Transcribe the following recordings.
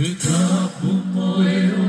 Ty kapu moje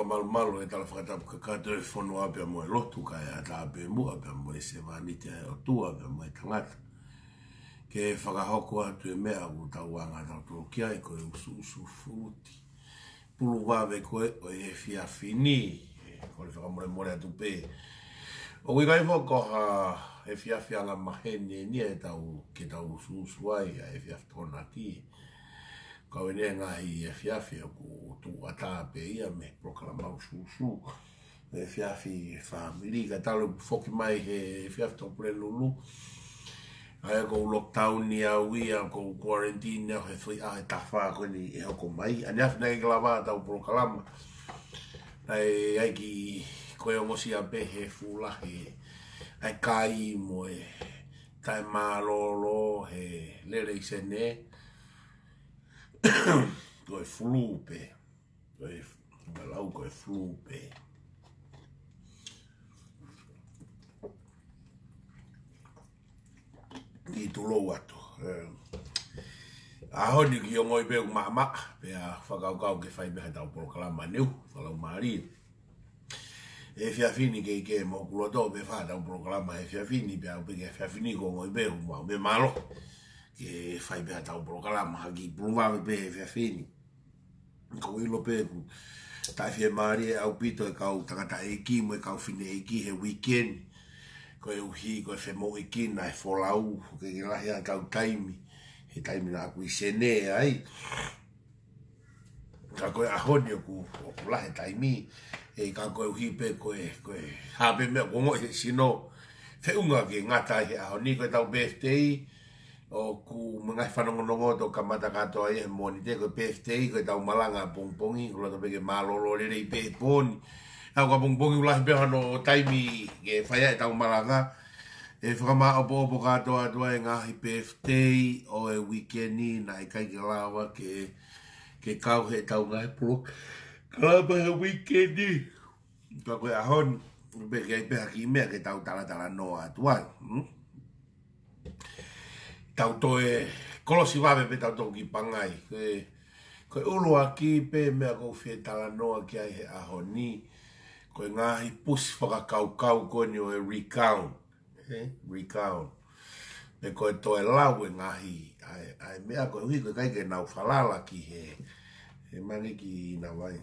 fa mal mal e tal fa tap ka ka de fo no ape mo lo tu ka ya ta be mo ape mo se va ni te o tu ape mo e tangat ke fa ka hoko a tu me a u ta wa ngata tu ki ai ko u su su pulu va ve o e fi a fini e ko le fa mo le mo tu pe o wi ga i ha e fi a fi a la ma ni ni e ta u ke ta u su su ai e fi a fo na ki kau ene nga hi e fiafi a ku tu ata pe ia me proklama o su su e fiafi fa mili ka talo foki mai he fiafi to pre lulu ai ko lockdown ni a wi a ko quarantine he fri a ta fa ko ni e ko mai ane afna e glava ta o proklama ai ai ki ko e mo a pe he fula he ai kai mo e kai malolo he lele i se ne koe flu pe. Koe malau koe flu pe. Ki tu lo wato. Eh, a honi ki o ngoi peo maa maa. Pe a whakau kau ke whai mea tau polo kalama neu. Whalau maari. E fia fini ke ike mo kuro tau pe whaa tau polo kalama. E fia fini pe a upe ke fia fini ko ngoi peo maa me malo. E fia fini ke ike mo kuro tau pe whaa tau polo kalama ke fai bea tau brokala maha ki bruwa me pe e fia fini kau ilo pe tai fia maari e au pito e kau tangata e ki mo e kau fine e ki he weekend ko e uhi ko e fe mo e ki na e folau ke ke lahi a kau taimi e taimi na ku i sene ai ka a ahoni o ku o ku lahi taimi e ka koe uhi pe koe koe hape mea kongo e sino fe unga ke ngata he ahoni koe tau birthday o ku mga fanongo nongo to kamata ka to ai moni te ko PFT e ko ta malanga pong pong i ko pe malolo le i pe pon ha ko pong pong ulah be hano taimi ge faya e ta malanga e fra ma opo ka to to ai nga i PFT o e weekend ni na i e kai lawa ke ke kau he ta nga pro ka ba e weekend ni ka ko hon be ge pe aki me ke ta tala tala no atual hmm? tau to e kolosi wawe pe tau ki pangai e, ko e ulu a ki pe mea kou fie tala noa ki ai he aho ni ko e ngahi pusi whaka kau kau ko ni o e rikau e, rikau pe ko e to e lau e ngahi ai, ai mea ko e hui ko e kaike nau falala ki he e mani ki na wai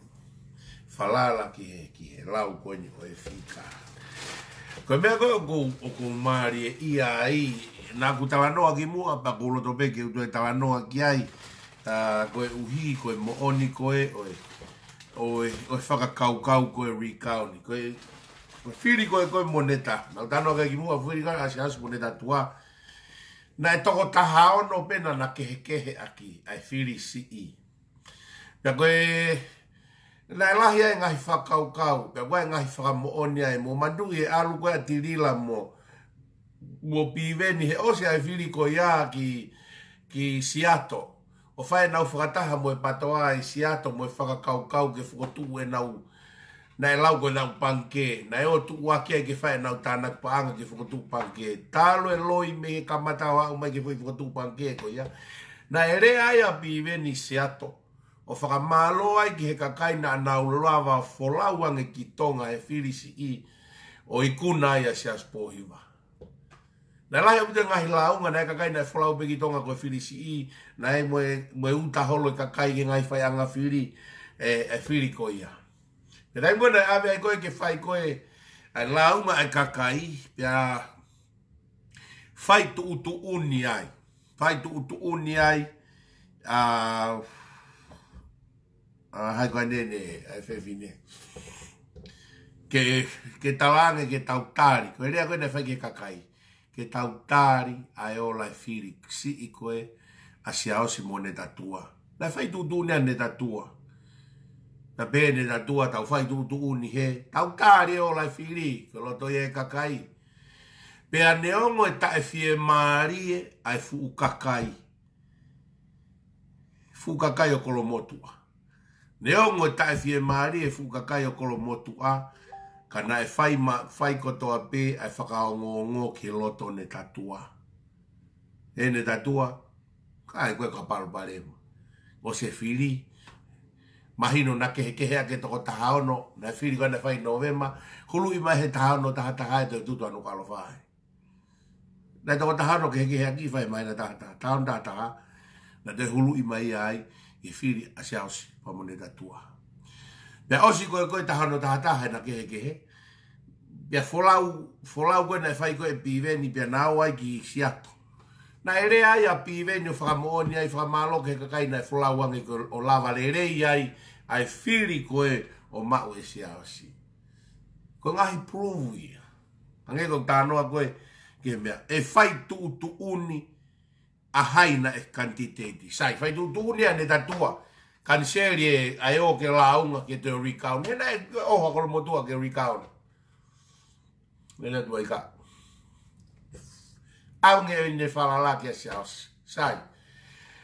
falala ki he ki he lau ko ni o e fika ko e mea ko e o kou maari e ia ai na ku tawa noa mua pa ku loto peke utu e tawa noa ki ai uh, koe uhi koe mooni koe oe oe oe whaka kau kau koe ri kauni koe koe whiri koe koe moneta na ku tawa noa ki mua whiri koe asi asu moneta tua na e toko taha ono pena na kehe kehe aki ai whiri si i pia koe Nā e lahi ai ngahi whakaukau, pia koe ngahi whakamooni ai, mō mandu e alu koe atirila mō. Mo wo piveni he o sia fili ko ya ki ki siato o fa na ufata ha mo patoa i siato mo fa kau kau ke fo tu e na na lau ko na panke na o tu wa ke ke fa na ta pa ang ke fo tu panke talo e loi me ka mata wa mo ke fo tu panke ko ya na ere ai a piveni siato o fa malo ai ke ka kai na na ulava fo lau ang ki tonga e filisi i o ikuna ia sias spoiva Na lai upite ngahi la unga, nā e kakai na e wholau pe ki tonga koe whiri si i, nā e mwe, mwe uta holo i kakai ke ngai whai anga whiri, e, e whiri ko ia. Nā tai mwena awe ai koe ke whai koe, ai la unga ai kakai, pia whai tu utu uni ai, whai tu utu uni ai, a, a hai koe nene, e whewhi ne. Ke, ke tawane, ke tautari, koe rea koe nā whai ke kakai ke tau tari a e o lai whiri ksi i koe a si ao si mo ne tatua. Lai whai tu tu nea ne tatua. Na pē ne tatua tau whai tu tu ni he. Tau tari e o lai whiri ke lo toi e kakai. Pē a neongo e ta e fie maarie a e fuu kakai. Fuu kakai o kolomotua. Neongo e ta e fie maarie e fuu kakai o kolomotua. Neongo e ta e fie maarie e fuu kakai o kolomotua ka nai fai, ma, fai kotoa pē ai whakao ngō ngō ki loto ne tatua. E ne tatua, ka ai koe ka parupare e O se fili, mahino na kehe kehe ke toko tahaono, na fili kwa na fai novema, hulu i mahe tahaono taha taha e toi tutu anu kalofahe. Na toko tahaono kehe kehe ake i fai mahe na taha taha, tahaono taha taha, na toi hulu i mahe ai, i fili a ausi, pa mo ne tatua. Me osi koe koe taha no taha taha na kehe kehe. Pia folau, folau koe na fai koe pive ni pia nawa i ki si ato. Na ere ai a pive ni o whakamooni ai whakamalo ke kakai na folau wangi koe o lava le ere ai ai whiri koe o mau e si aosi. Koe ngahi pruvu ia. Ange koe tānoa koe ke mea e fai tuu tuuni a haina e kantiteti. Sai, fai tu tuuni a ne tatua. Fai Kan e ai o ke launga ke te recount. Nena e oha mo tua ke recount. Nena tua ika. Aunge e ne la ke asia osi. Sai.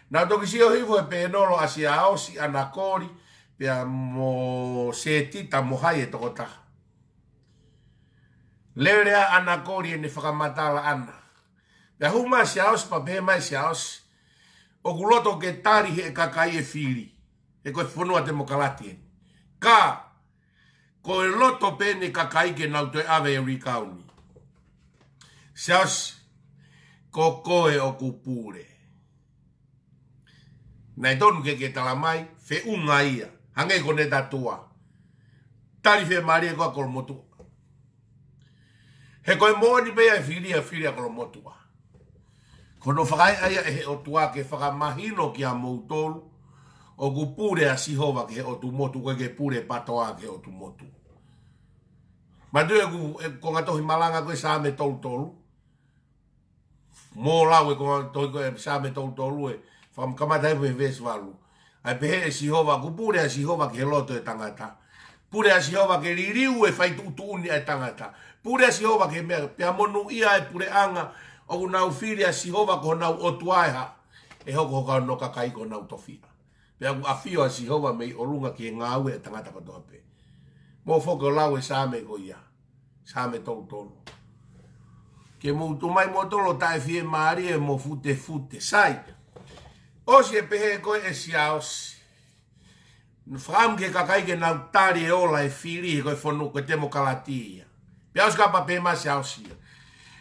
na toki si o e pēnolo asia osi anakori pe mo setita mohai e lele Lerea anakori e ne whakamatala ana. Pia huma asia osi pa ma asia osi. O kuloto ke tarihi e kakai e fili. e koe whanua te mokalati e. Ka, ko e loto pene ka kaike nau te ave e rikauni. Seas, ko koe o kupure. Nei tonu ke ke tala mai, fe unga ia, hangei ko ne tatua. Tari fe maria koa kolomotua. He koe mōni pēia e whiria whiria kolomotua. Kono whakai aia e he otua ke whakamahino ki a moutolu, o ku pūre a sihova ke o tu motu, koe ke pure patoa ke o tu motu. Ma tu e, e ku konga tohi malanga koe saame tolu tolu. Mō lau e konga tohi koe saame tolu tolu e fam kamata e pwe vese walu. Ai pehe e sihova, ku pūre a sihova ke loto e tangata. Pure a sihova ke ririu e fai tutu uni e tangata. Pure a sihova ke mea, pia monu ia e pure anga o ku nau whiri a sihova ko nau otuaiha. E hoko hoka no kakaiko nau tofira pe aku afio a si hova mei olunga ki e ngāwe e tangata katoa pe. Mō whoko lawe sāme ko ia, sāme tolu tolu. Ke mō tumai mō tolo tae fie maari e mō fute fute. Sai, osi e pehe e koe e si aosi. Nfam ke kakai ke nau tari e ola e fili e koe whonu koe temo kalati ia. Pe aosi ka pape ma si aosi ia.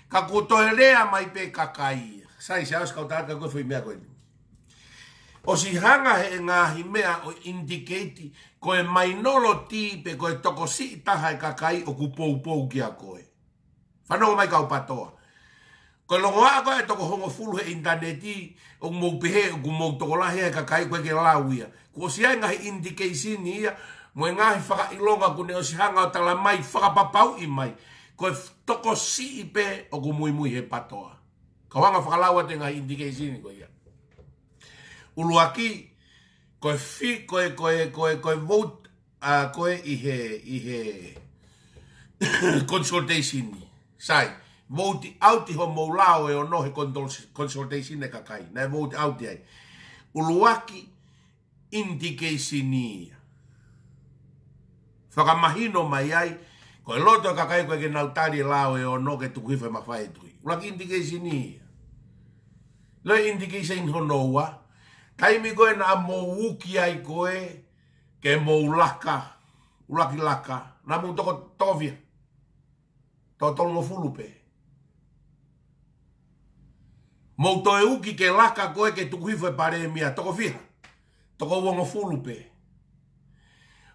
Ka kuto e rea mai pe kakai ia. Sai, si aosi kautaka koe fui mea koe ni o si hanga he ngā himea o indiketi ko e mainolo ti pe ko e toko si taha e kakai o ku pou pou ki a koe. Whanau mai kau patoa. Ko longo a koe e toko hongo fulu he interneti o ku mou pehe o ku mou toko lahe e kakai koe ke lauia. Ko si hai ngā indiketi ia mo e ngā hi whaka ilonga kune o si hanga o tala mai whakapapau i mai ko e toko si i pe o ku mui mui he patoa. Ka wanga whakalaua te ngā indiketi ni koe ia uluaki koe fi koe koe koe koe vote a koe i he i he consultation sai vote out ho mo lao e ono he consultation ne kakai na vote out ai uluaki indication Whaka mahino mai ai, koe loto e kakai koe ke nautari e lao e o no ke tukuifo e mawhae tui. Ula ki indikei sini. Lo indikei sa inho noua, taimi goe na mo uki ai goe ke mo ulaka ulaki laka na mo toko tovia to to mo fulupe mo to e uki ke laka goe ke tu kuifo e pare e mia toko fia toko wo mo fulupe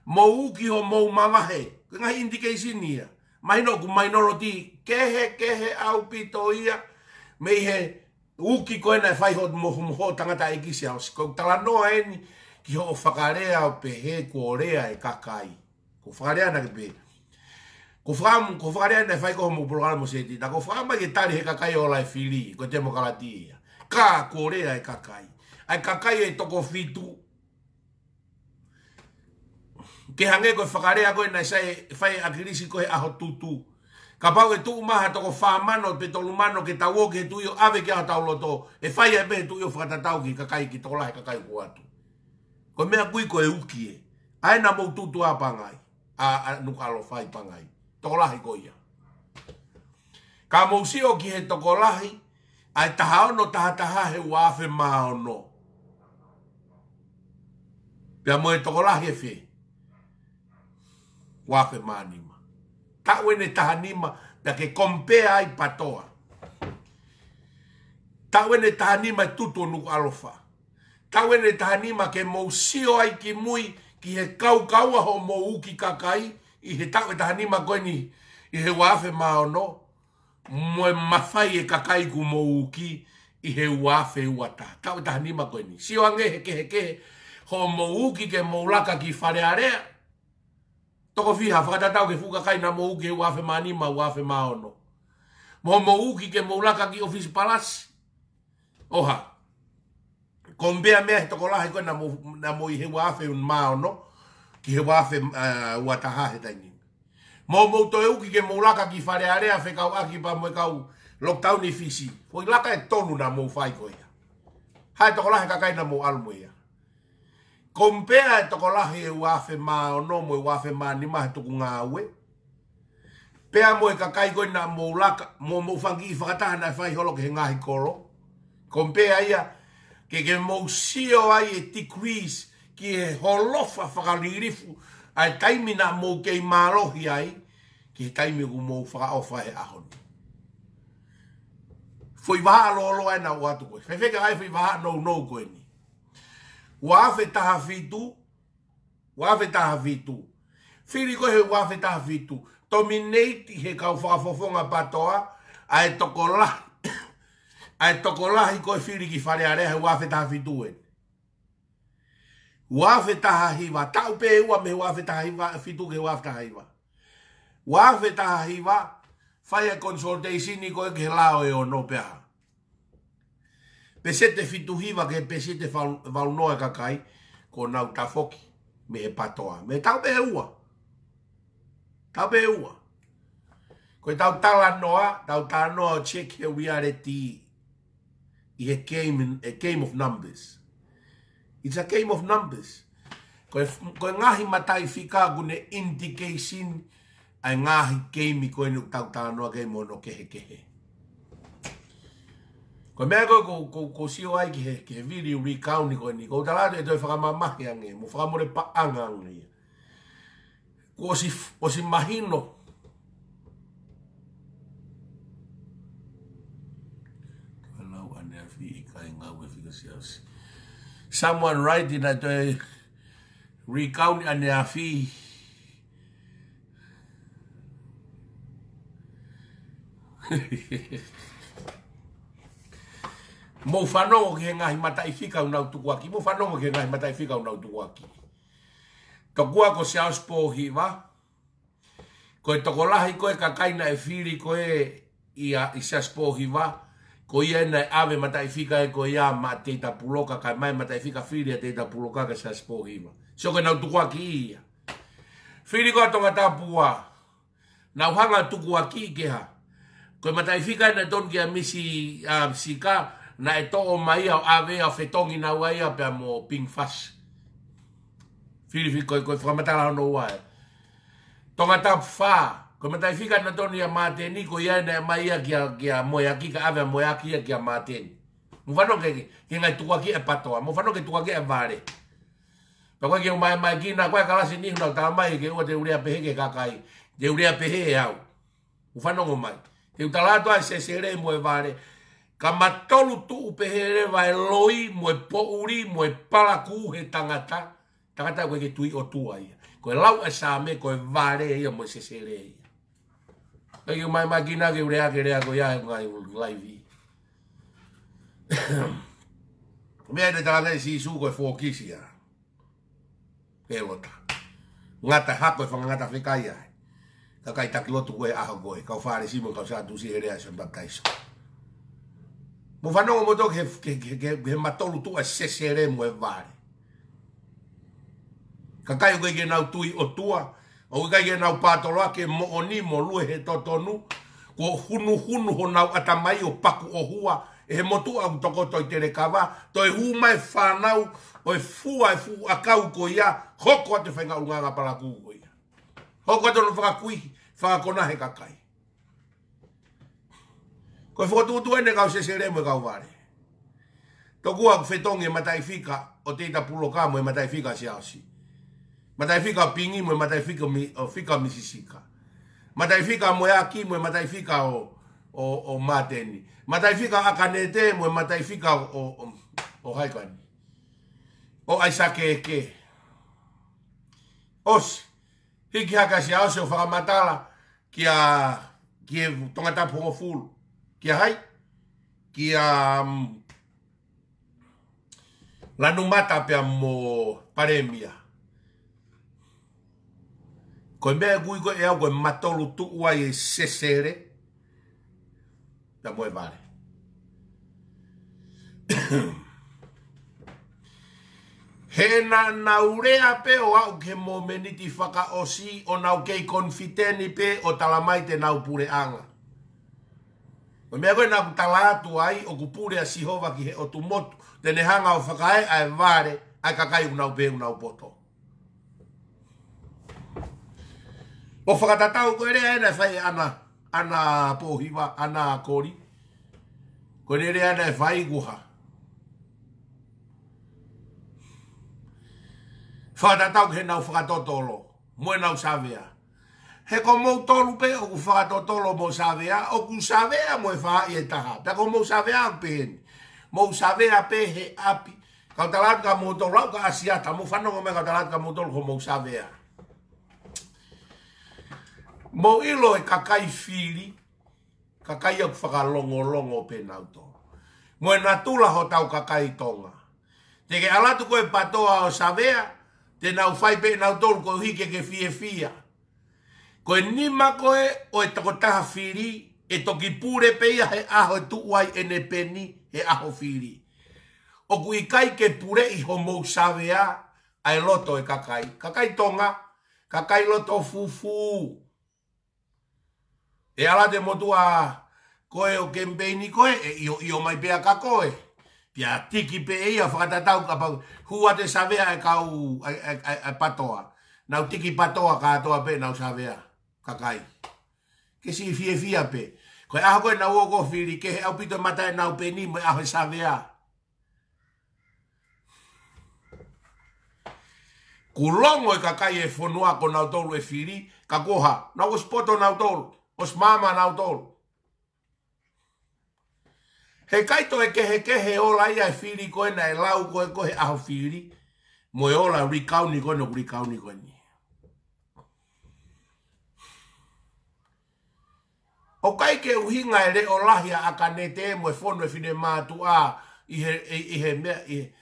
mo uki ho mo mamahe ke nga indike sinia mai no ku mai no roti ke au pito ia me he uki ko ena fai hot mo mo ho tanga ta iki e sia os ko tala no en ki ho fakarea o pe he ko orea e kakai ko fakarea na be ko fram ko fakarea na fai ko mo programa se di da ko fram ke tari he kakai o la fili ko te mo kala ti ka ko orea e kakai ai kakai e toko fitu ke hange ko fakarea ko na sai fai agrisi ko e aho tutu ka pau e tuu maha toko whamano pe tolu mano ke tau oke tuyo ave ke atau loto e whai e pehe tuyo whakatatau ki kakai ki toko lahe kakai ku atu. Ko mea kui ko e uki e, ae na mou tutu a pangai, a, a nukalo whai pangai, toko lahe ko ia. Ka mou si o ki he toko lahe, ae taha ono taha taha he uafe maa ono. Pea mo e toko lahe fe, uafe maa nima tau ene taha nima ke kompea ai patoa. Tau ene taha nima e tuto nuku alofa. Tau ene taha ke mousio ai ki mui ki he kau kaua ho mo uki kakai i he tau e taha koe ni i he wafe maono mwe mafai e kakai ku mo uki i he wafe uata. Tau e taha koe ni. Sio ange he ke he ke ho mo uki ke mo ulaka ki fare toko fiha whakatatau ke fuka kai na mouke uafe manima wafe maono. Mo mouki ke moulaka ki ofisi palasi. Oha. Kombea mea he toko lahe koe na, mou na moi he uafe un maono ki he wafe uh, uataha he taini. Mo mouto e uki ke moulaka ki fare area fe kau aki pa mwe kau lockdown i fisi. Foi laka e tonu na mou fai koe. Hai toko lahe kakai na mou almoia. kompea e toko lahi e wafe maa o nomo e wafe maa ni maa toko ngā ue. Pea mo e kakai koi nga mo ulaka, mo ufangi i whakataha na whai holo ke he ngahi koro. Kompea ia, ke ke mo sio ai e tikuis ki he holofa whakaririfu ai taimi na mo kei marohi ai ki he taimi ku mo whakaofa e ahoni. Foi waha lolo ai na uatu koe. Fefeka ai foi waha no no koe ni wafe taha fitu, wafe taha fitu. Whiri koe he wafe taha fitu, tominate he kau whakafofonga patoa, a e tokola, a e tokola hi koe whiri ki whare are he wafe taha fitu e. Wafe taha hiwa, tau pe ewa me wafe taha hiwa, fitu ke wafe taha hiwa. Wafe taha hiwa, whai a consultation ni koe ke lao e o no peha pese te fituhiwa ke pese te whaunoa e kakai ko nau ta foki me e patoa. Me e tau pe e ua. Tau pe ua. Koe tau tala noa, tau tala noa o check here we are ti. I e game, in, a game of numbers. It's a game of numbers. Koe, koe ngahi matai fika gune indication ai ngahi game i koe nuk tau tala noa game o no kehe kehe. Ko mea ko ko ko ko sio ai ki he ke vidi ri kauni ko ni ko tala te toi whaka ma mahi ange mo whaka more pa anga ange ko si ko si mahino Kalau ane fi i kai ngā ue fika si asi Someone write in a toi ri kauni ane a fi Hehehehe mo fano ke nga hi mata e i fika una tu ki ke nga hi mata i fika una tu ki ko sia spo hi va ko to ko la hi ko ka kai e fili ko e i sia spo hi va ko ia na ave mata i e ko ia ma te puloka ka mai mata i fika fili te puloka ka sia spo hi va so ko na tu kwa ki ia fili ko to mata pua na hanga tu kwa ke ha ko mata i fika na ton ki a misi a sika na e to o mai au ave a fetongi na wai a pia mo ping fas. Fili fi koi koi whamata la no wai. Tonga tap fa, koi matai fika na toni a mateni koi ia na mai a kia, kia moe a kika ave a moe a kia kia mateni. Mu whano ke ke ngai tuwa ki e patoa, mu whano ke tuwa e ki e vare. Pa koi ke umai mai kina koi kalasi ni hunau tā mai ke ua te urea pehe ke kakai, te urea pehe e au. Mu whano ngomai. Ke utalato ai e se sere mo e vare. Mu ka matolu tu upehere vai loi mo e pouri mo e pala ku he tangata tangata ko ke tui o tua ia ko lau e sa me ko vare ia mo se sere ia e ki mai makina ke urea ke rea ko ia e ngai u laivi me e tangata e si su ko e fokisi ia e lota ngata hako e whangata whikai ia ka kai takilotu koe aho koe kau whare simon kau sa tu si herea sem baptaiso ngata hako e whangata whikai ia Mo fa no mo to ke ke ke ke be ma to lu tu a se se re mo e vare. Ka kai ko ke na tu o tua, o ka ke na pa to ke mo oni mo lu he to to nu ko hunu hunu ho na ata mai o paku o hua e mo tu a to ko to te re ka va to e hu mai fa na o e fu a fu a ka u ko ya ho ko te fa nga u nga pa la ku ko ya. Ho ko to no fa ku i, fa ko na he ka kai. Ko fo tu tu ene ka se se remo e ka vare. To kua fe tonge mata i fika o te ta pulo ka mo e mata i fika se asi. Mata i fika pingi mo e mata i fika mi o fika mi si sika. Mata i fika mo ya ki mo mata i fika o o o mateni. Mata i fika a kanete mo mata i fika o o, o haikani. O aisa ke ke. Os hiki hakasi asi o fa matala ki a ki e tonga ta pomo fulu kia hai, kia um, lanu mata pia mo paremia. Ko Koe mea e gui koe e koe matolu tu ua i e sesere, pia mo e vale. He na naurea pe o au ke mō meniti whaka o si o nau kei konfiteni pe o talamaite nau pure anga. O mea koe nā kutala atu ai o kupure a sihova ki he o tumotu. Te ne hanga o whakae ai vare ai kakai una upe una upoto. O whakatatau koe rea ena whai ana, ana pōhiwa, ana kori. Koe rea ena whai guha. Whakatatau koe nā whakatoto olo. Mue nā usavea. Mue he ko mou tolu pe o kufa to tolo mou savea, o ku savea mou e faa i e taha, ta ko mou savea an pe hen, mou savea pe he api, ka talat ka mou tolu, rau ka asiata, mou fano kome ka talat ka mou tolu ko mou savea. Mou ilo e kakai fili, kakai ak faka longo longo pe nau to, mou e natula ho tau kakai tonga, Tege alatu koe patoa o savea, te nau faipe nau tolu ko hike ke fie fia. fia. Ko e ni mako e o e tako taha whiri, e toki pūre pe he aho e tu uai e ne peni he aho whiri. O ku i kai ke pure i ho mou sawe a, a e loto e kakai. Kakai tonga, kakai loto fufu. E ala te motu a koe o ni koe, e io, io mai pea kakoe. Pia tiki pe e ia tau ka pau, hua te sawe a e kau a, a, patoa. Nau tiki patoa ka atoa pe nau sawe a kakai. Ke si fie fie pe. Ko e ahako e na uoko fili, ke he au pito mata e nau peni, mo e ahoe savea. Kulongo e kakai e fonua ko nau tolu e fili, kakoha, na uos poto nau tolu, os mama nau tolu. He kaito e kehe kehe ola ia e fili ko e na e lau ko ko he aho fili, mo e ola rikauni ko e no rikauni ko e ni. o kai ke uhinga e reo lahi a ka ne te emu e fono e fine mātu a i he, i, i he mea i he.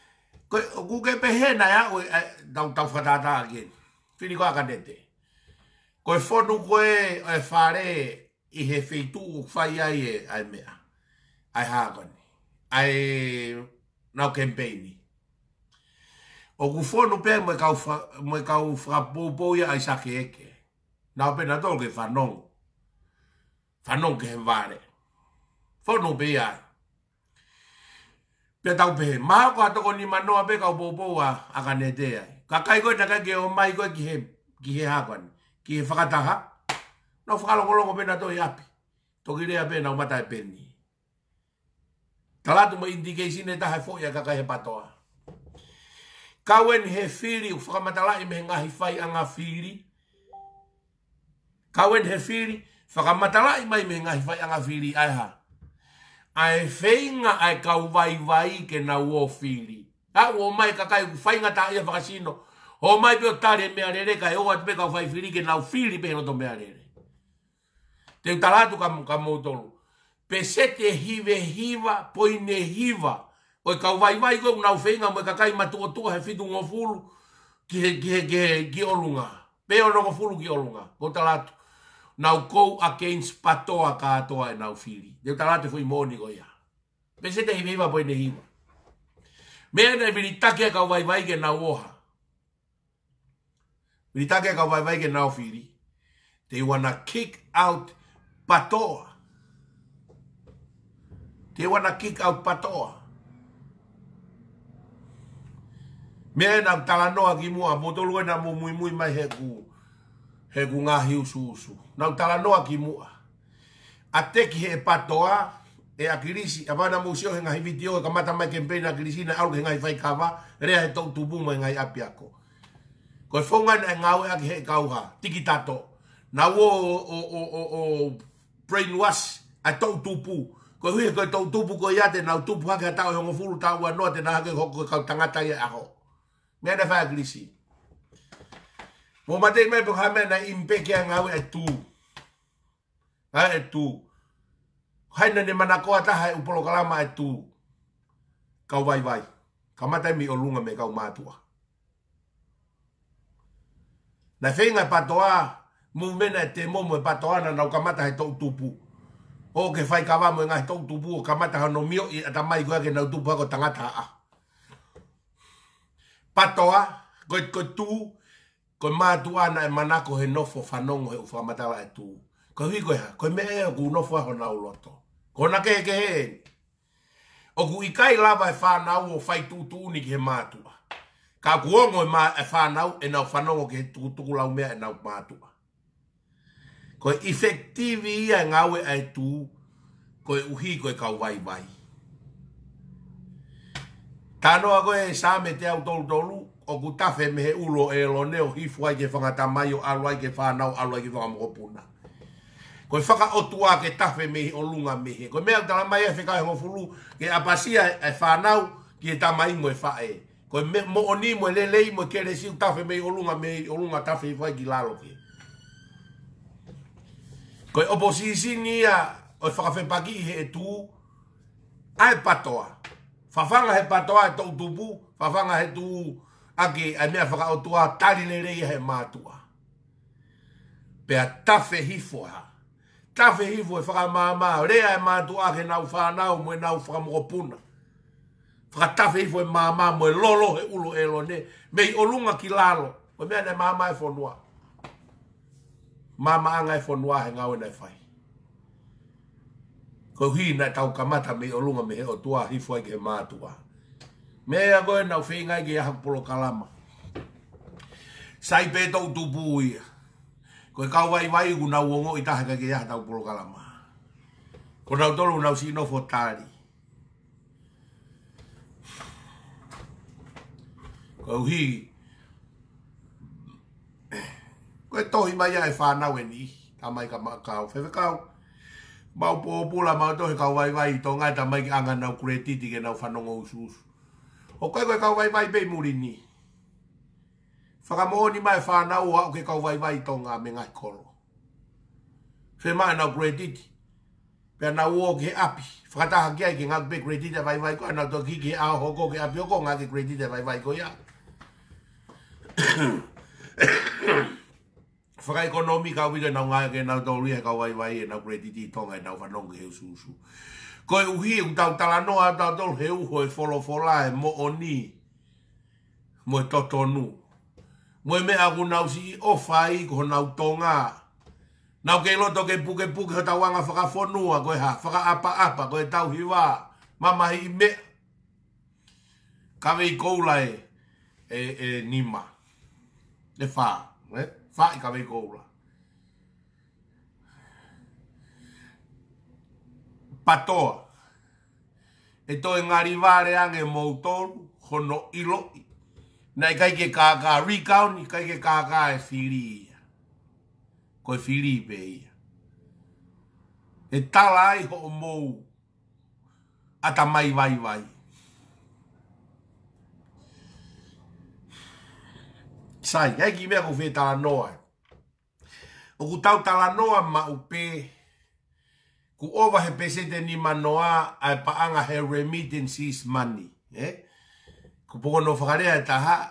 Koe, o kuke pehe na ya ui, e, tau tau whatata again. Fini koe a ka ne te. Koe fono koe e whare i he feitu u whai ai e ai mea. Ai hāgani. Ai nau kempeini. O ku fono pe mwe kau, mwe kau whapoupou ia ai sake eke. Nau pena tolo ke whanongo fano ke he vare. Whanong be ia. Pia tau pe he. Maha ko atoko ni manoa pe kau pōpōa a kane te ai. Ka kai koe taka ke o mai ko ki he, ki he hakoan. Ki he whakataha. No whakalongolongo pe na to i api. Toki rea pe na umata e peni. to mo indikeisine taha e fo ia ka he patoa. Kawen he whiri u whakamatalai me ngahi whai a ngā whiri. Kawen he whiri. Kawen he Whaka matala i mai me ngahi whai anga whiri ai ha. Ai whainga ai kau vai vai ke na uo whiri. Ha o mai kakai ku whainga ta ia whakasino. O mai pio tare me rere ka e oa tupe kau whai whiri ke na u whiri pe to mea rere. Te utalatu ka, ka moutolu. Pesete hive hiva poine hiva. Oi e kau vai vai koe unau whainga mo e kakai matua tua he fitu ngofuru ki, ki, ki, ki, ki olunga. Pe o ngofuru ki olunga. Ko talatu nau kou a kens patoa ka atoa e nau fili. Deo talate fui mōni goia. Pese te iwiwa poi ne hiwa. Mea ne vini take ka vai vai ke nau oha. Vini take ka vai vai ke nau fili. They wanna kick out patoa. They wanna kick out patoa. Mea ena talanoa ki mua, mo tolu ena mo mui mui mai he ku, he ku ngā hiu su usu nau tala noa ki mua. A teki he e patoa, e a kirisi, a vana mousio he ngahi vitio, e kamata mai kempe na kirisi, na auke ngahi fai kava, rea he tau tubuma e ngahi api ako. Koe fonga na e ngau e aki he kauha, tiki tato, na uo o, o, o, o, o brainwash, a tau tupu, koe hui e koe tau tupu koe yate, na tupu hake a tau e hongo furu tau anua, te nahake hoko e kautangata i aho. Mea na fai a kirisi. Mo mate me po ha na impe ke nga we tu. Ha e tu. Hai na ni mana ko ata hai upolo kala ma e tu. Kau vai vai. Ka mate mi o lunga me kau ma Na fenga patoa mu mena e te mo mo e patoa na nau kamata he tou tupu. O ke fai kawa mo e ngai tou tupu o kamata ha no mio i ata mai ko ke nau tupu ko tangata. Patoa ko ko tu ko ma tu ana e manako he nofo fanongo he ufa matawa e tu ko hui ko ha ko me e ku nofo ho na uloto ko na ke ke he o ku i kai lava e fa na u o fai tu tu ni ke ma tu ka ku ongo ma e fa na u e na fanongo ke tu tu la u me e na ma tu ko efektivi ia nga we e tu ko e uhi ko e ka wai wai Tanoa koe e sāme te au tolu tolu, o ku tafe me he ulo e lo ne o hifu ai ke whangata mai o alo ai ke whanau alo ai ke whangamokopuna. Koe whaka o tua ke tafe me he o lunga me he. Koe mea tala mai e whika e hofulu ke apasia e whanau ki e tama ingo e whae. Koe me, mo o ni mo e lelei mo e kere siu tafe me o lunga me o lunga tafe i whae ki lalo ke. Koe opo si si ni a o whakawhepaki he e tu ai patoa. Fafanga he patoa e tau tupu, fafanga he tu tupu. Aki ai mea whaka tali tua le rei he mātua. Pea tafe hifo ha. Tafe hifo e whaka māmā. Rea e mātua ake nau whanau mwe nau whaka mokopuna. Whaka tafe hifo e māmā mwe lolo he ulo elo ne. Mei olunga ki lalo. O mea ne māmā e whonua. Māmā anga e whonua he ngawe nei whai. Ko hi nei tau kamata mei olunga me he otua tua hifo e ke mātua. Mātua. Me a goe nau whingai ki aha polo kalama. Sai pē tau tupu Koe kau wai wai ku nau ongo i taha ki aha tau polo kalama. Ko nau tolu nau sino fotari. Ko uhi. Koe tohi mai ai whanau e ni. Ta mai ka kau. Whewe kau. Mau po pōpula mau tohi kau wai wai. Tō ngai ta mai ki anga nau kuretiti ke nau whanongo ususu. O koe koe kau vai vai pei muri ni. Whakamo ni mai whanau o ke kau vai vai tonga me ngai koro. Whe mai nau kredit. Pea nau o ke api. Whakataha kia ke ngak pe kredit e vai vai koe. Nau toki ke a hoko ke api oko ngak ke kredit e vai vai koe ya. Whaka ekonomi kau vida nau ngai ke nau tau ria e kau vai vai e nau kredit i tonga e nau whanong ke heu susu. Whaka ko e uhi u tau tala no a tau tol he uho e folo fola e mo o ni mo e toto nu mo e mea ku nau si o fai ko nau tonga nau ke loto ke puke puke ho tau wanga whaka fonua ko e ha whaka apa apa ko e tau hi wa mama hi me kawe i koula e e, e nima e fa e fa i kawe i koula patoa. E toi ngari vare ange moutonu, hono ilo. Nai kai ke kaka rikau ni kai ke kaka e whiri ia. Ko e whiri pe ia. E tala ai ho mou. Ata mai vai vai. Sai, ai ki mea ko whetala noa. O ku tau tala noa ma upe. Ok ku owa he pese te ni manoa a paanga he remittances money. Eh? Ku poko no whakarea e taha,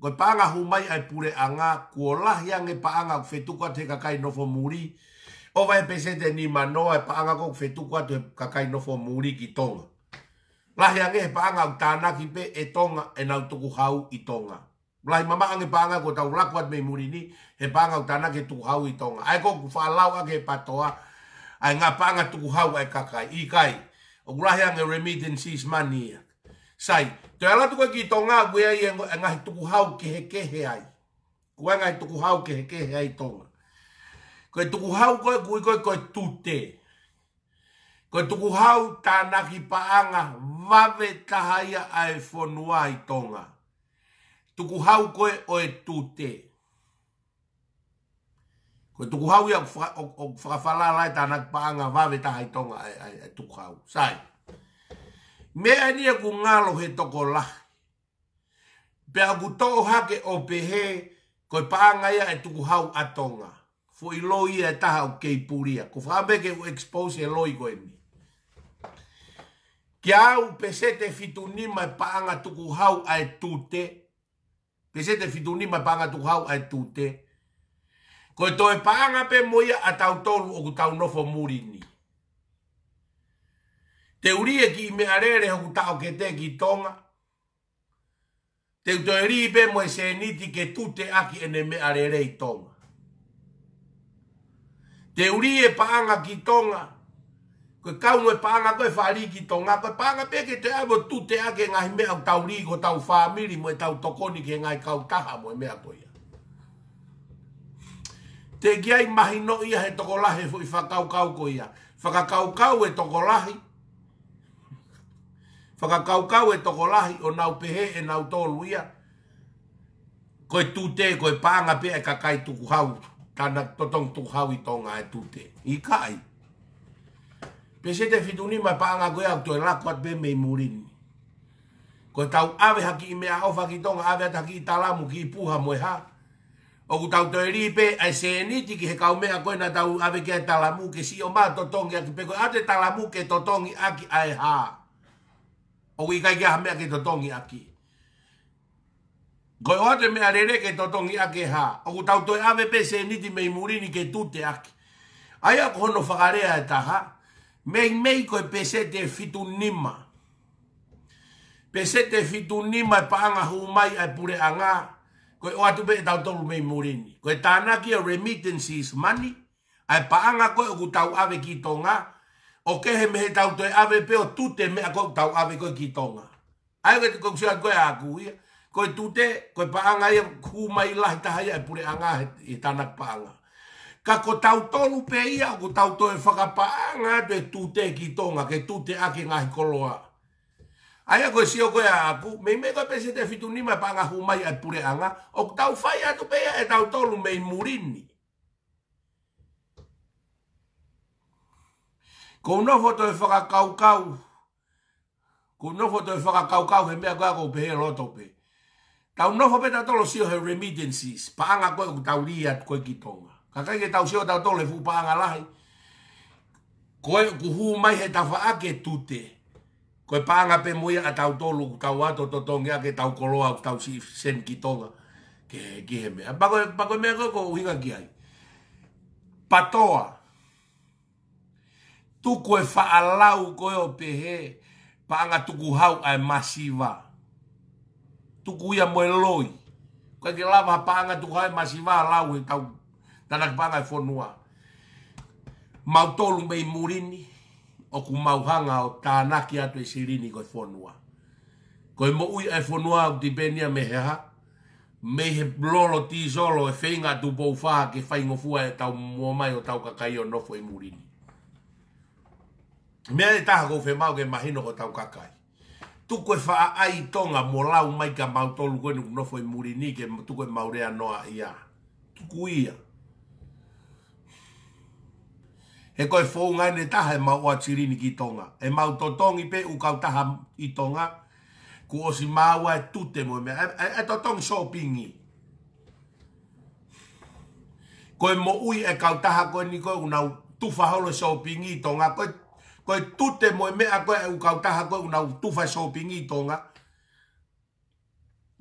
koe paanga humai ai pure anga, ku o lahi ange paanga ku whetuka te kakai nofo muri, owa he pese te ni manoa e paanga ko ku whetuka te kakai nofo muri ki tonga. Lahi ange he paanga u tāna ki pe e tonga e nau tuku hau i tonga. Lai mama ange paanga ko tau rakuat me muri ni, e paanga u tāna ki tuku hau i tonga. Ai ko ku whalau ake patoa, ai ngā panga tuku hau ai kakai, i kai, o grahianga remittances money. Sai, te ala tuku ki tonga wea i ngahi tuku hau kehe kehe ai. Kua ngai tuku hau kehe kehe ai tonga. Koe tuku hau koe kui koe koe tute. Koe tuku hau tāna ki paanga vave tahaia ai fonua ai tonga. Tuku hau koe oe tute. Tute ko tu hau ia o fa fa la la e ta na pa nga va ve ta ai tonga ai ai tuku sai me ani e ku ngalo he toko la pe agu to ha ke o pe he ko pa ia e tuku hau atonga fo i lo ia e ta ha ke puria ko fa be ke expose e loigo e ni Kia au pesete fitunima e paanga tuku hau ae tute. Pesete fitunima e paanga tuku hau ae tute. Pesete Ko e toi pānga pe moia a tau tolu o ku tau nofo muri ni. Te uri e ki me arere o ku tau ke te ki tonga. Te utoe ri pe moe se niti ke tute aki ene me arere i tonga. Te uri e pānga ki tonga. Ko e kau moe pānga ko e whari ki tonga. Ko e pānga pe ke te abo tute aki ngai mea o tau ri tau whamiri moe tau tokoni ke ngai kau taha moe mea koia te gia i mahi no ia he tokolahi fu i whakaukau ko ia. Whakakaukau e tokolahi. Whakakaukau e tokolahi o nau pehe e nau tolu ia. Koe tūte, koe pānga pe e kakai tuku hau. Tāna totong tuku hau i tonga e tūte. I kai. Pese te fituni mai pānga koe au tue lako at bēme i murini. Koe tau ave haki i mea au whakitonga, ave at haki i talamu ki i puha moe haa. O ku tau te ripe, ai se niti ki he kau koe na tau ave kia talamuke, si o maa totongi aki peko, ate talamuke totongi aki ai haa. O ku ikai kia hamea ki totongi aki. Koe oate mea re reke totongi aki haa. O ku tau te ave pe se niti mei murini ke tute aki. Ai ako hono whakarea e taha, mei mei koe pese te fitu nima. Pese te fitu nima e paanga humai ai pure angaa. Koe o atu pe e tau tolu mei mureni. Koe tāna ki a remittances money. Ai paanga koe o ku tau ave ki tonga. O kehe mehe tau toi ave peo o tute mea koe tau ave koe ki tonga. Ai koe te kongsua koe a kuia. Koe tute, koe paanga ia kumai lahi tahaia e pure anga he, i e tāna paanga. Ka ko tau tolu pe ia o ku tau toi whakapaanga te tute ki tonga. Ke tute ake ngahi koloa. Aya ko si o ko ya aku, me me ko pese te fitu ma pa nga huma ya pure anga, o tau fai atu pe ya e tau tolu me murini. Ko no foto de faka kau kau. Ko no foto de faka kau kau he me ko ko pe lo to pe. Tau no fo pe tau tolu si o he remittances, pa nga ko tau ri at ko kitonga. Ka kai ke tau si o tau tolu fu pa nga lai. Ko ku hu mai he tafa ake tute koe pānga pe muia a tau tolu, tau ato to tongia ke tau koloa, tau sen ki tonga, ke ki he mea. Pako, pako mea koe ko uhinga ki ai. Patoa, tu koe whaalau koe o pehe, pānga tuku hau ai masiva. Tuku ia moe loi. Koe ke lava ha pānga tuku hau ai masiva lau e tau, tanak pānga e whonua. Mautolu mei murini, murini, o ku mauhanga o tānaki atu i e sirini koe whonua. Koe mo ui e whonua o di benia me heha, me he blolo ti zolo e feinga tu pou whaha ke whaingofua e tau mai o tau kakai o nofo e murini. Mea e taha kou whemau ke mahino ko tau kakai. Tu koe wha ai tonga mo lau mai ka mautolu koe nuk nofo e murini ke tu koe maurea noa ia. Tu kuia. ia. e koe fōunga ne taha e mau atirini ki tonga. E mau totongi pe u kau taha i tonga, ku osi māua e tute mo mea. E, e, e totongi shopping Koe mo ui e kau taha koe ni koe una tufa holo shopping i tonga. Koe, koe tute mo mea koe e u kau taha koe una tufa shopping i tonga.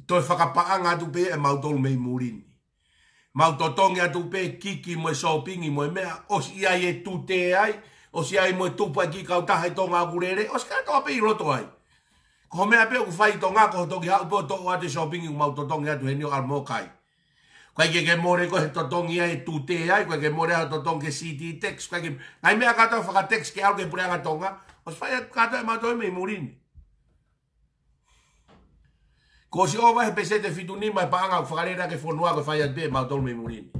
Toi whakapaanga tupe e mau tolu mei murini. Mau totongi atu pe kiki mo so pingi mo mea o si ai e tu te ai o si ai mo tu pa ki ka ta to nga o si ka to pe ro to ai. Ko mea pe ku fai to ko to ki hau po to o atu so pingi mau totongi atu henio al mokai. kai. Kwa ke ke more ko he totongi ai e tu te ai kwa ke more atu tong ke si ti teks kwa ke ai mea ka to fa ka teks ke au ke pura ka o si fai ka e ma to e me murini. Ko si o vai pese te fitu ni mai paanga whakarera ke whonua ke faia te mau tolu me murini.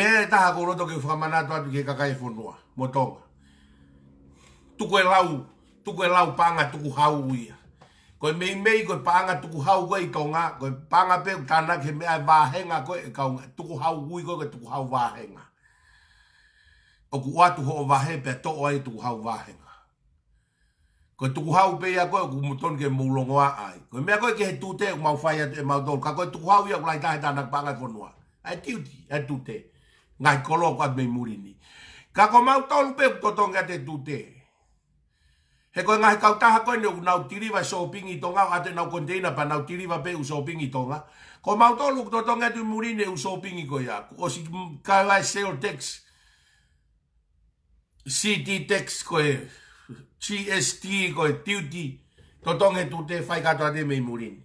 ha e taha koroto ke whamanato atu ke kakai e whonua, mo tonga. Tuku e lau, tuku e lau paanga tuku hau uia. Ko mei mei ko paanga tuku hau koe i kaunga, ko paanga pe tana ke mea vahenga koe i e kaunga, tuku hau ui koe ke tuku hau vahenga. Oku atu ho o vahe pe to ai tuku hau vahenga ko tu hau pe ya ko ku muton ke mulongo ai ko me ko ke tu te mau fa ya e mau dol ka ko tu hau ya kulai dai dana pa ngai konwa ai ti ti ai tu te ngai kolo ko me muri ni ka ko mau ton pe ko ton ga te tu te he ko ngai ka ta ha ko ne na utiri va shopping i tonga ate na container pa na utiri va pe u shopping i tonga ko mau ton lu ko ton ga te muri ni e u shopping i ko ya ko si ka va se o tex City text ko e, GST ko e duty to tonge tu te fai katoa te mei murini.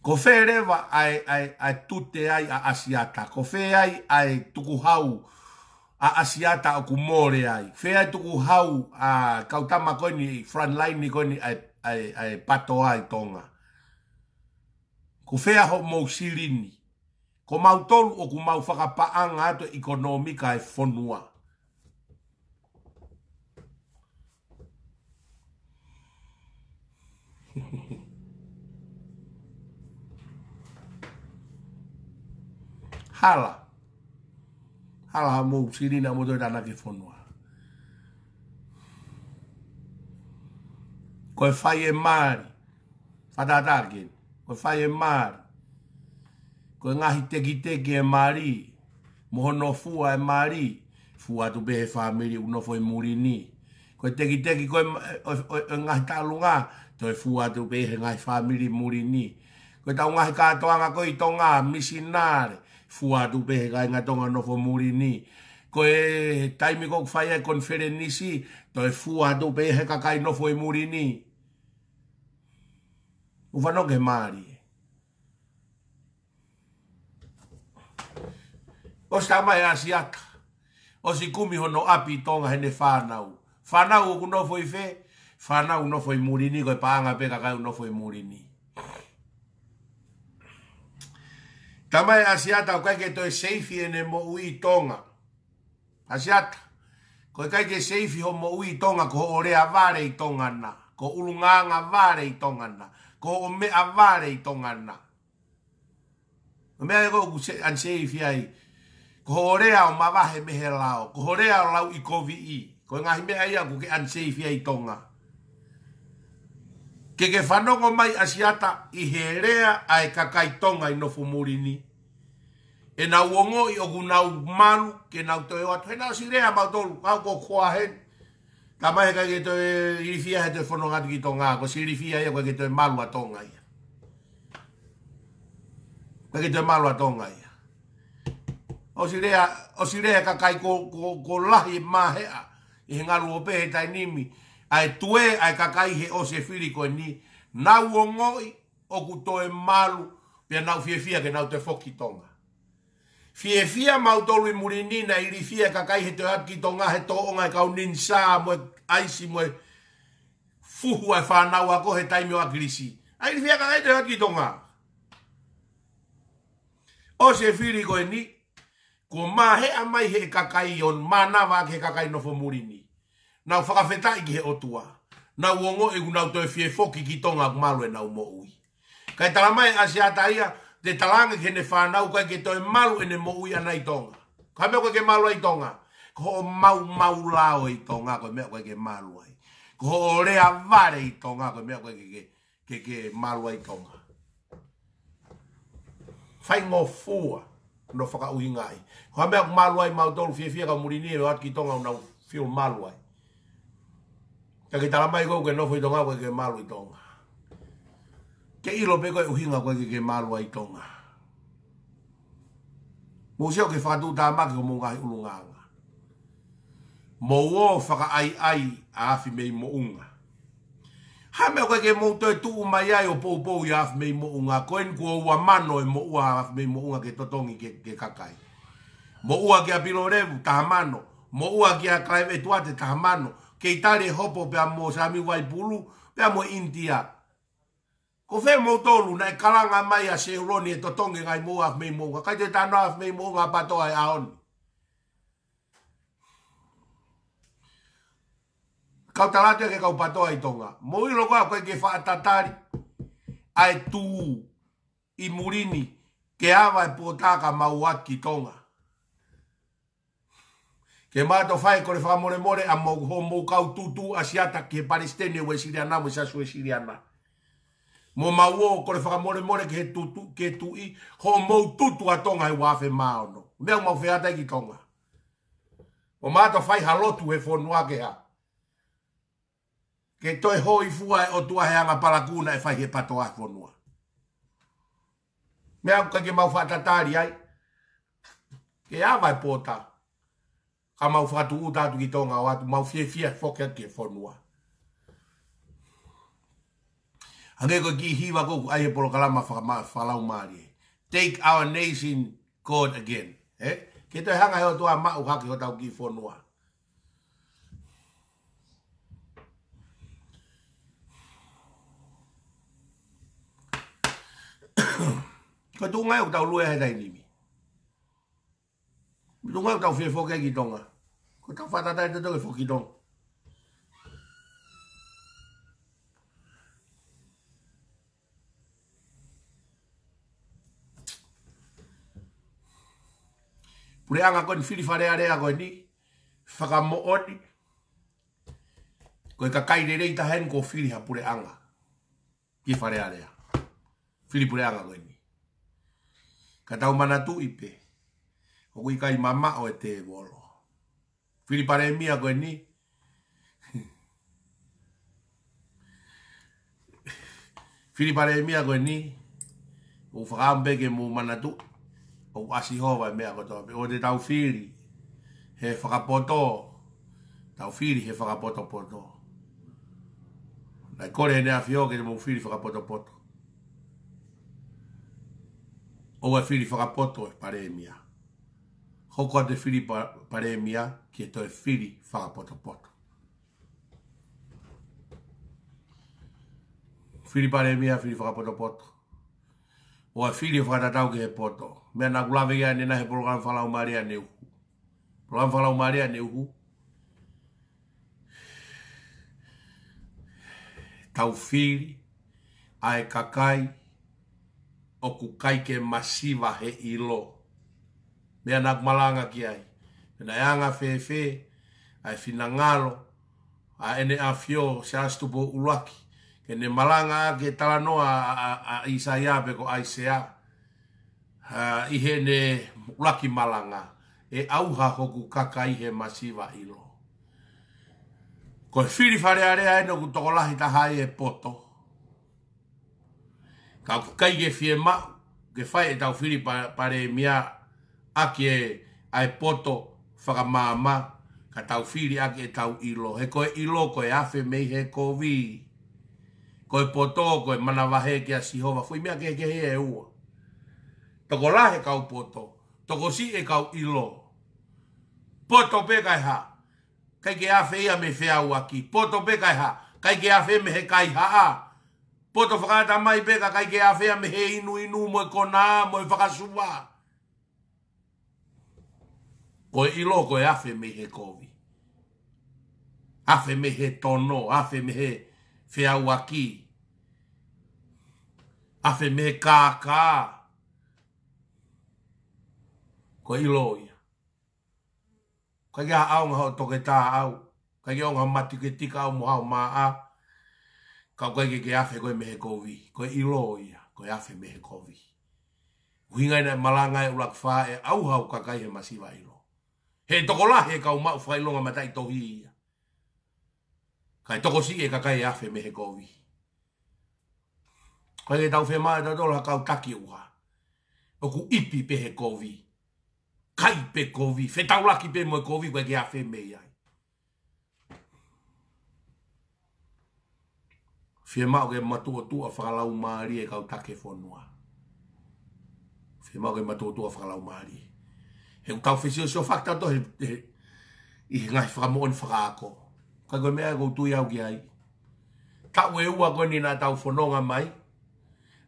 Ko whereva ai, ai, ai tute ai a asiata. Ko whe ai ai tukuhau a asiata o kumore ai. Whe ai tukuhau a kautama koini front line ni koini ai, ai, pato ai tonga. Ko whe aho mou sirini. Ko mautolu o kumau whakapaanga ato ekonomika e fonua. hala hala mo sini na mo dana ki fonwa ko faye mar fada dagin ko faye mar ko nga hite gite ge mari mo no fua e mari fua do be family uno foi e muri ni ko te ki te ki ko nga ta lunga to e, e fu atu pe he nga family muri ni ko ta nga ka to nga ko i tonga missionary fu atu pe he nga tonga no fo muri ni ko e taimi ko fai e conferenisi to e fu atu pe he ka kai e no fo e muri ni u va no ke mari o sta mai asiak o si kumi hono api tonga hene fa fana u kuno foi fe fana uno foi murini ko panga pe kaka uno foi murini tama e asiata ko ke to safe e ne mo ui tonga asiata ko ka ke safe ho mo ui tonga ko ore avare i tonga na ko ulunganga avare i tonga na ko o me avare i tonga na o me ko e an safe ai ko ore a o mavahe me helao ko ore a lau i covid -19 ko nga hime ai aku ke unsafe ai tonga ke ke fano ko mai asiata i herea ai kakai tonga i nofu murini e na uongo i o guna u malu ke na uto e watu e na sirea ma utolu kau ko kua he. ka mai he ka ke to e irifia he te fono ngatu ki tonga ko si irifia ia kwa ke to e malu a tonga ia kwa ke to e malu a tonga ia o sirea o sirea ka ko, ko, ko lahi ma i he ngaru ope he tai nimi. Ai tue ai kakai he ose filiko e ni. Nau o ngoi o kuto e malu pia nau fie fia ke nau te foki tonga. Fie fia mau tolu i muri nina i li fia kakai he te haki tonga he toonga e kau ninsa mo e aisi mo e fuhu e whanau a ko he taimio a grisi. Ai li fia kakai te haki tonga. O se filiko e ni ko mahe amai he kakai on manawa ke kakai no fo muri na o whakawhetai ki he otua. Na uongo e kunau e fie foki ki tonga kumalue na umo ui. la mai a siata ia, te talanga ke ne whanau kai ke toi malu e ne mo ui ana i tonga. Kai mea koe ke malo ai tonga. Ko ho mau mau lao i tonga koe mea koe ke malo ai. Ko ho orea vare i tonga koe mea koe ke ke, ke, malo malu ai tonga. Whai ngō fua no faka uhingai. Ko ha mea koe ai mau tolu fie fie muri ni e o atki tonga unau fio malu ai. Ta ki tala mai kou ke nofu i tonga koe ke malu i tonga. Ke ilo pe koe uhinga koe ke ke malu i tonga. Mo seo ke whakatu tā maki ko mongahi ulunganga. Mo fa ka ai ai a afi mei mo unga. Ha mea koe ke mou toi tu ma ai o pou pou i afi mei mo unga. Koen kua wa mano e mo ua afi mei mo unga ke totongi ke, ke kakai. Mo ua ki a pilorevu mano. Mo ua ki a klaive tuate tā mano ke tare hopo pe amo sami wai bulu pe amo india ko fe mo to tolu nai kalanga mai a se ro ni e tonge ngai mo af me mo ka te tano af me mo ga pato ai aon ka talate ke ka pato ai tonga mo i lo ka ke fa tatari ai tu i murini ke ava e potaka mauaki tonga ke ma to fai ko le more more a mo ho mo ka tu a sia ke palestine we siria na we sa su siria na mo ma wo ko le more more ke tu tu ke tu i ho mo tu tu a tonga e wa fe ma no me mo ki tonga o ma to fai halotu tu e fo ke ha ke to e ho i fu o tu a he anga pa e fai he pato a fo no me a ka ke ma fa ai ke ya vai pota ka mau fatu u tatu ki tonga o atu mau fie fie fokea ke fonua. Hange ko ki hiwa koku ai he porokalama whalau maari e. Take our nation God again. Eh? Ke toi hanga heo tua mau hake ho tau ki fonua. Ko tu ngai o tau lue hei tai nimi. Tu ngai o tau fie fokea ki tonga. これカンファ叩いた時フォキドン。Pule anga koe ni whiri whare area koe ni. Whakamo oni. Koe kakai re reita hen ko whiri ha pule anga. Ki whare area. Whiri pule anga koe ni. Ka tau mana tu ipe. O kai mama o e bolo. Fili pale mi akwen ni. Fili pale mi akwen ni. Ou frambeke mou manatu. Ou asihova me akotope. ou taufiri tau fili. He whakapoto. Tau fili he whakapoto poto. la kore ne afio ke te mou fili whakapoto poto. Ou a fili whakapoto e pare hoko a te whiri pare ki e toi whiri whakapoto poto. Whiri pare mia, whiri whakapoto O e whiri whakatatau ki he e poto. Mea nā kulawe ia nena he program whalau maria ne uhu. Program whalau maria ne uhu. Tau whiri, ae kakai, oku kaike masiva he iloa mea nak malanga ki ai. Pena yanga fefe, ai fina ngalo, a ene a fio, se astubo uluaki. Kene malanga a ke talanoa a, a, a isaia peko aisea. Uh, ihe ne uraki malanga e auha hoku kaka he masiva ilo. Koe whiri whare area eno ku toko lahi taha e poto. Ka kukai ke fie ma, ke whai e tau whiri pare mia aki e ai poto whakamama ka tau whiri aki e tau ilo. He koe ilo koe afe mei he kovi. Koe poto koe manawahe ki a sihova. Fui mea kehe kehe e ua. Toko la he kau poto. Toko si e kau ilo. Poto pe kai ha. Kai ke afe ia me fea ua ki. Poto pe kai ha. Kai ke afe me he kai ha ha. Poto whakata mai pe ka kai ke afe me he inu inu mo e kona mo whakasuwa ko i loko e afe me he kovi. Afe me he tono, afe me he whiawaki. Afe me he kā kā. Ko i loko ia. Ka ia aonga ho toke tā au. Ka ia aonga mati ke tika au mo hao maa. Ka koe ke ke afe koe me he kovi. Ko i loko ia. Ko afe me he kovi. Uhingai na malangai ulakwha e, e auhau kakai he masiva ilo. He toko la he kau mau fai longa matai tohi ia. Kai toko si e kakai e afe me he kovi. Kai e tau whema e tato la kau taki uha. Oku ipi pe he kovi. Kai pe kovi. Fe tau laki pe moe kovi kwa ke afe me iai. Whema o ke matua tua whakalau maari e kau take whonua. Whema o ke matua tua whakalau maari e he kau fisi o so fakta to he i ngai fra mo on fra ko ka go me go tu yau gai ta we u ago ni na tau fononga mai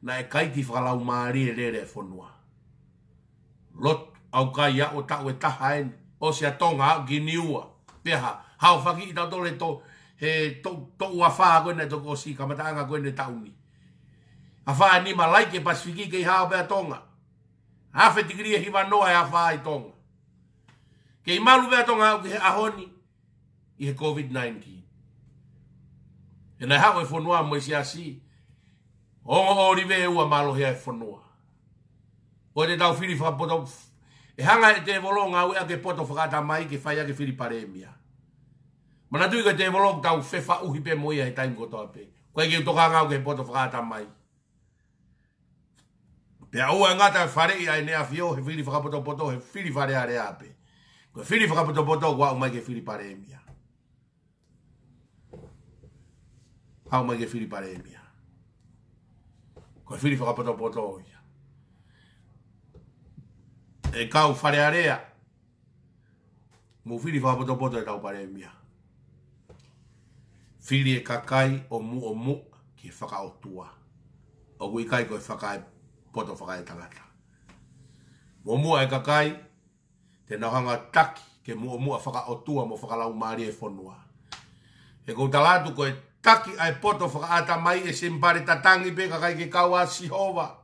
na e kai ti fra lau mari le le fonua e lot au kai ya o ta we ta hain o sia tonga giniua peha hau faki i tato le to he to to wa fa ni to ko si kamata anga ko ni tauni a fa ni malai ke pasifiki ke hau be tonga hafe tikiria hiwa noa e hafa ai tonga. Ke imalu vea tonga au ki he ahoni i he COVID-19. E nai hao e fonua mo isi asi, ongo o rive e ua malo hea e fonua. O te tau fili whapoto, e hanga e te volo ngau e ake poto whakata mai ke whai ke fili paremia. Mana tui ke te volo tau fefa uhi pe moia he taim kotoa pe. Kwa ike utoka ngau ke poto whakata mai. Pe a ua ngata e whare i aine a fio he whiri whakapoto poto he whiri whare are ape. Ko e whiri whakapoto poto kua umai ke whiri pare e mia. A umai ke whiri pare e mia. Ko e whiri whakapoto poto o ia. E kau whare area. Mu whiri whakapoto poto e tau pare e mia. Whiri e kakai o mu o mu ki whakaotua. O kui kai ko e whakaipa poto whakai tangata. Mua mua e kakai, te nauhanga taki ke mua mua whaka otua mo whakalau maari e whonua. E kou talatu koe taki ai poto ata mai e simpare tangi pe kakai ke kawa si hova.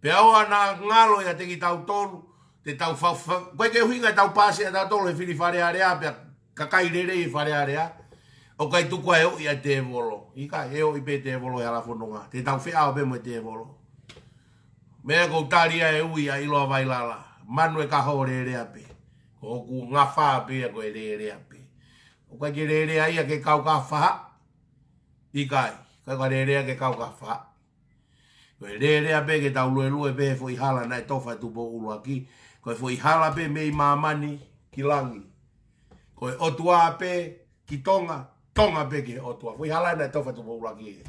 Pe aua na ngalo ya te ki tau tolu, te tau whawha, koe ke huinga tau pase a tau tolu e whiri whare area pe kakai rere i whare area. O kai tuku e ai o ia te volo. Ika e o i pe te volo e ala whononga. Te tau whea o pe mo te volo me ko taria e ui ai lo vai la la manu e ka ho re re ape ko ku nga fa ape ko re re ape o ka ki re re ai ke ka ka fa i kai ka ka re re ke ka ka fa ko re re ape ke ta lu lu be fo i hala na to fa tu bo ulu aki ko fo i hala pe me i mamani ki langi ko o tua ape ki tonga tonga pe ke o tua fo i hala na to fa tu bo ulu aki e.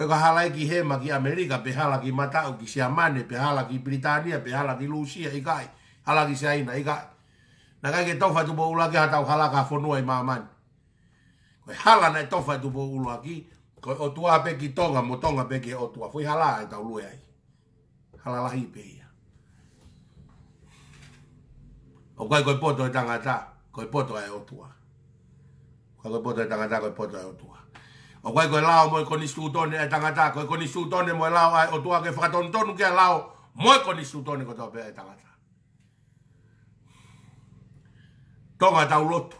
Pe ka hala ki he ma ki Amerika, pe hala ki Matau, ki Siamane, pe hala ki Britania, pe hala ki Lucia, i kai. Hala ki Siaina, i kai. Na kai ke tofa tupo ula ki hatau hala ka fonua i maamani. Koe hala na tofa tupo ula ki, koe o tua pe ki tonga, mo tonga pe ki o tua. Fui hala e tau lue ai. Hala lahi pe ia. O koe koe poto e tangata, koe poto e o tua. Koe koe poto e tangata, koe poto e o tua o koe koe lao moe koni sutone e tangata, koe koni sutone moe lao ai o tua ke whakatontonu ke lao moe koni sutone koto pe e tangata. Tonga tau lotu,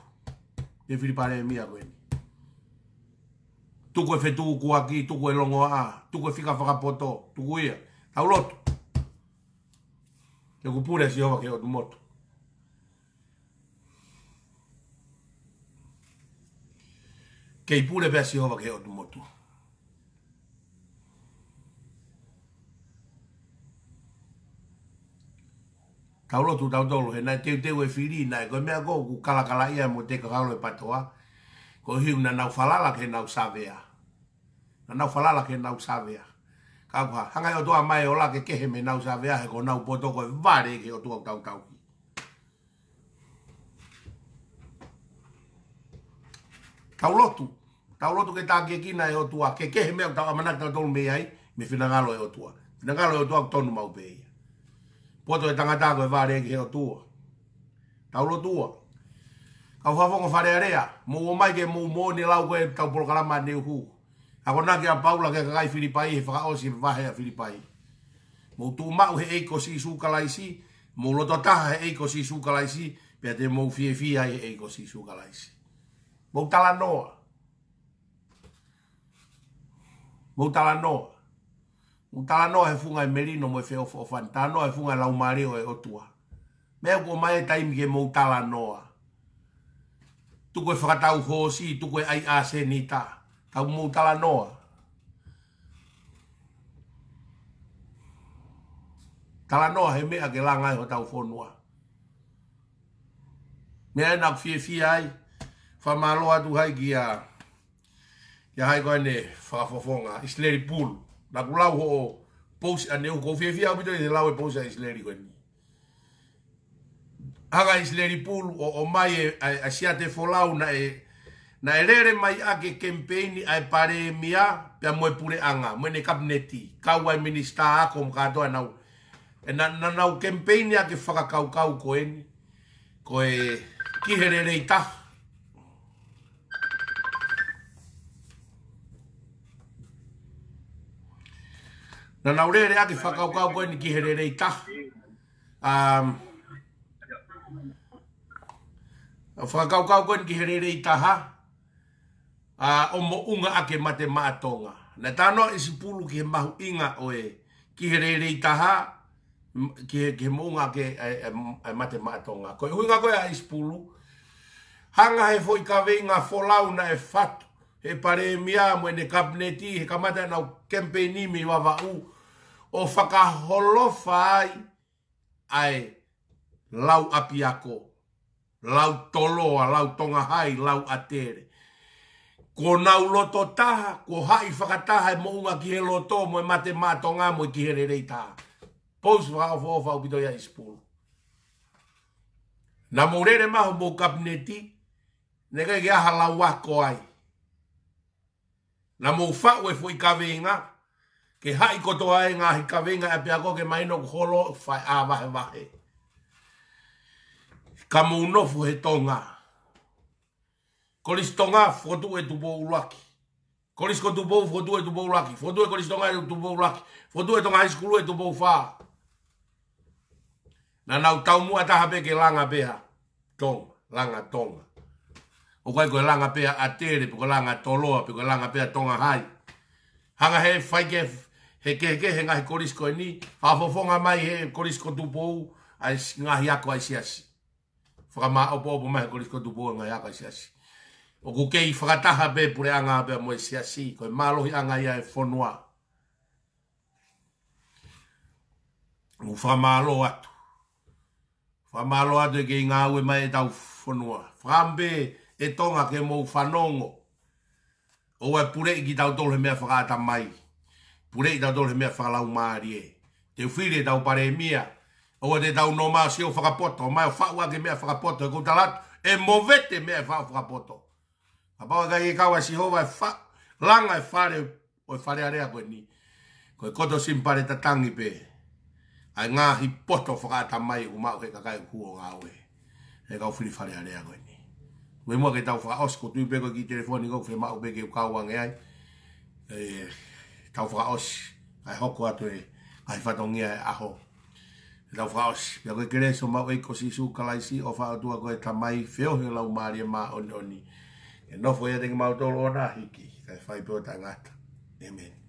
e filipare e mia koe ni. Tuku e fetuku kua ki, tuku e longo a, tuku e fika whakapoto, tuku ia, tau lotu. Te kupure si hova ke o tu motu. ke i pule vesi hova ke otu motu. Taulotu tau tolu, he nai teu teu e whiri, nai koe mea kou ku kalakala ia mo te kakalo e patoa, ko hiu na nau falala ke nau savea. Na nau falala ke nau savea. Kaupa, hangai o toa mai o la ke kehe me nau savea, he ko nau poto koe vare ke o toa tau tau. Kaulotu. Kaulotu tau lotu ke ta tāke kina e otua, ke ke he mea tau manak tau tonu mei ai, me whinangalo e otua. Whinangalo e otua ku tonu mau pe ia. Poto e tangata ko e whare e ke otua. Tau lotua. Kau whafongo whare area, mō o mai ke mō mō ni lau koe tau polokarama ne uhu. Ako nā a Paula ke kakai Filipai, he whakaosi e vahe a Filipai. Mō tū mau he eiko si sūkalaisi, mō loto taha he eiko si sūkalaisi, pia te mo fie fie ai he eiko si sūkalaisi. Mō tala noa. mo tala no mo tala no e funga merino mo feo fo fan tala no e funga la umare o e otua me ko mai e time ke mo e e tala no tu ko fata u ho si tu ko ai a se ni ta ta mo tala no tala no he me ake langa e ho tau fo noa me ai nak fie fie ai fa maloa tu hai gia Thank ya hai ko ne fa fa fo nga isleri pool na ku lau ho post a ne u ko fie fie au bitoi lau e post a isleri ko ni aga isleri pool o, o mai e a, a siate fo lau na e na e lere mai a ke campaign a e pare mia pe a moe pure anga moe ne kabineti kau ai minista a ko mka atoa nau e na, na nau campaign a ke whakakau kau ko eni ko e kiherere i tafu Na na re ati whakau kau koe ni ki herere i tahu. Um, whakau kau koe ni ki herere i taha. Uh, o mo unga ake mate maatonga. Na tano e si pulu ki he mahu inga oe. e ki herere i taha. Ki he, ki he mo unga ake eh, eh, eh, mate maatonga. Koe huinga koe a isi pulu. Hanga he foi ka nga folau na e fatu. He pare mia mo ne kabineti he kamata na kempeni mi wa va o whakaholofa ai ai lau api ako, lau toloa, lau tonga hai, lau atere. Ko nau loto taha, ko hai whakataha e mounga ki he loto mo e mate mātonga mo e ki he rerei taha. Pous whakawhawhau bito ia ispulu. Na mōrere maho mō kapneti nekai ki aha lau wako ai. Na mō whau e fwoi ke hai ko to ai nga hi venga e, e pe ko ke mai no holo fa a va va he ka mu no fu he tonga kolis tonga fu e tu bo ulaki kolis ko tu bo fu tu e tu bo ulaki fu tu e kolis tonga e tu bo ulaki fu tu e tonga is kulu e tu bo fa na nau tau mu ata habe ke langa beha tong langa tonga o kai ko e langa pea atere pe ko langa toloa pe ko langa pea tonga hai Hanga he fai ke he ke ke he ngahi korisko e ni, whafofonga mai he korisko tupou, ai ngahi ako ai si asi. Whakama opo opo mai he korisko tupou e ngahi ako ai si asi. O ku kei whakataha be pure anga be mo e si asi, koe malohi anga ia e whonua. Ngu lo atu. Whamalo atu e kei ngāwe mai e tau whonua. Whambe e tonga ke mou whanongo. O e pure i ki tau tolu he mea whakata mai. Whamalo Purei da dole me fa la umarie te fuire da pare e mia o de da un noma si o fa capoto mai fa wa ge me fa capoto con e movete me fa fa e capoto a pa ga ye kawa e si ho va fa langa e fare o fare area con ni co coto sin ta tangi pe ai nga hi poto fa ta mai u ma ke ka ka ku o ga e ga fu ni fare area con ni we mo ge da fa osko tu pe ko ki telefoni ko fe ma u pe ke ka wa ngai eh kau fra os ai hoko atu e ai fatongia e aho e tau fra os pia koe kere so mau eiko si su kalaisi o fa atua koe tamai feo he lau maari e maa oni oni e nofo ia tenge mau tolo o na hiki kai fai pio tangata Amen.